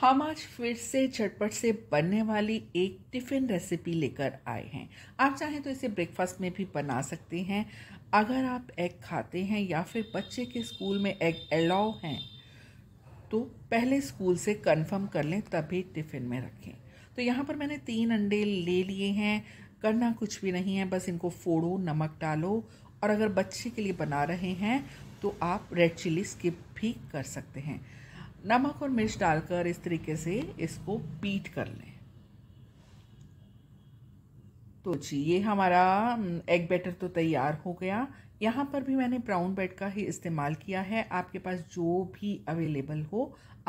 हम आज फिर से झटपट से बनने वाली एक टिफ़िन रेसिपी लेकर आए हैं आप चाहें तो इसे ब्रेकफास्ट में भी बना सकते हैं अगर आप एग खाते हैं या फिर बच्चे के स्कूल में एग अलाउ हैं तो पहले स्कूल से कंफर्म कर लें तभी टिफ़िन में रखें तो यहाँ पर मैंने तीन अंडे ले लिए हैं करना कुछ भी नहीं है बस इनको फोड़ो नमक डालो और अगर बच्चे के लिए बना रहे हैं तो आप रेड चिली स्किप भी कर सकते हैं नमक और मिर्च डालकर इस तरीके से इसको पीट कर लें तो जी ये हमारा एग बैटर तो तैयार हो गया यहाँ पर भी मैंने ब्राउन ब्रेड का ही इस्तेमाल किया है आपके पास जो भी अवेलेबल हो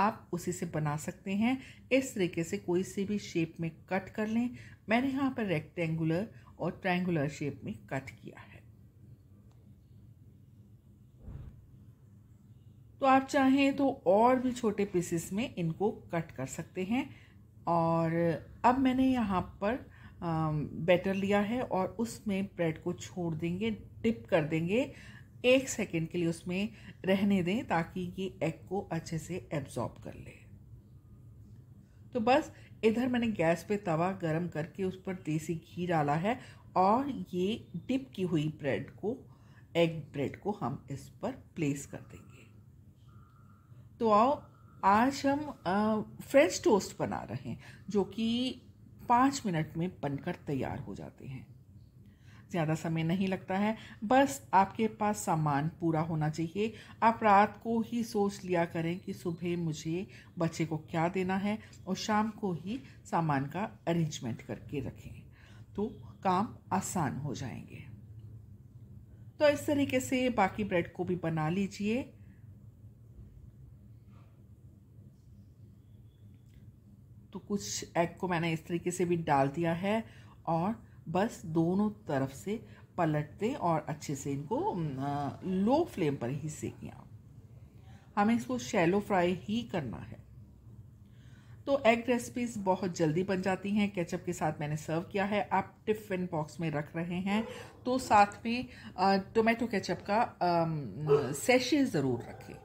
आप उसी से बना सकते हैं इस तरीके से कोई से भी शेप में कट कर लें मैंने यहाँ पर रेक्टेंगुलर और ट्रायंगुलर शेप में कट किया है तो आप चाहें तो और भी छोटे पीसेस में इनको कट कर सकते हैं और अब मैंने यहाँ पर बैटर लिया है और उसमें ब्रेड को छोड़ देंगे डिप कर देंगे एक सेकेंड के लिए उसमें रहने दें ताकि ये एग को अच्छे से एब्जॉर्ब कर ले तो बस इधर मैंने गैस पे तवा गरम करके उस पर देसी घी डाला है और ये डिप की हुई ब्रेड को एग ब्रेड को हम इस पर प्लेस कर देंगे तो आओ आज हम फ्रेंच टोस्ट बना रहे हैं जो कि पाँच मिनट में बनकर तैयार हो जाते हैं ज़्यादा समय नहीं लगता है बस आपके पास सामान पूरा होना चाहिए आप रात को ही सोच लिया करें कि सुबह मुझे बच्चे को क्या देना है और शाम को ही सामान का अरेंजमेंट करके रखें तो काम आसान हो जाएंगे तो इस तरीके से बाकी ब्रेड को भी बना लीजिए तो कुछ एग को मैंने इस तरीके से भी डाल दिया है और बस दोनों तरफ से पलट दें और अच्छे से इनको लो फ्लेम पर ही सेकें हमें इसको शैलो फ्राई ही करना है तो एग रेसिपीज़ बहुत जल्दी बन जाती हैं केचप के साथ मैंने सर्व किया है आप टिफ़िन बॉक्स में रख रहे हैं तो साथ में टोमेटो केचप का सेशे ज़रूर रखें